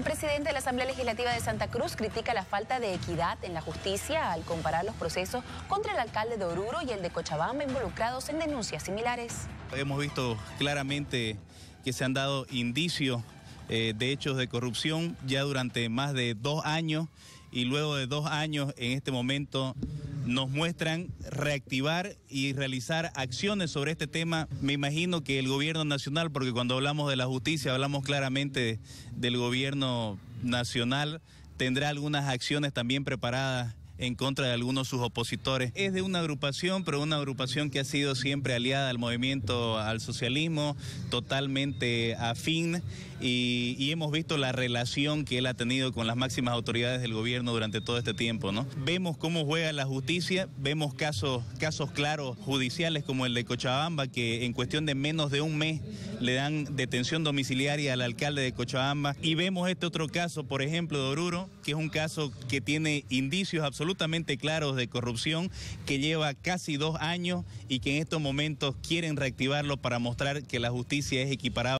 El presidente de la Asamblea Legislativa de Santa Cruz critica la falta de equidad en la justicia al comparar los procesos contra el alcalde de Oruro y el de Cochabamba involucrados en denuncias similares. Hemos visto claramente que se han dado indicios eh, de hechos de corrupción ya durante más de dos años y luego de dos años en este momento nos muestran reactivar y realizar acciones sobre este tema. Me imagino que el gobierno nacional, porque cuando hablamos de la justicia hablamos claramente del gobierno nacional, tendrá algunas acciones también preparadas en contra de algunos de sus opositores. Es de una agrupación, pero una agrupación que ha sido siempre aliada al movimiento, al socialismo, totalmente afín. Y, hemos visto la relación que él ha tenido con las máximas autoridades del gobierno durante todo este tiempo. ¿no? Vemos cómo juega la justicia, vemos casos, casos claros judiciales como el de Cochabamba, que en cuestión de menos de un mes le dan detención domiciliaria al alcalde de Cochabamba. Y vemos este otro caso, por ejemplo, de Oruro, que es un caso que tiene indicios absolutos absolutamente claros de corrupción que lleva casi dos años y que en estos momentos quieren reactivarlo para mostrar que la justicia es equiparable.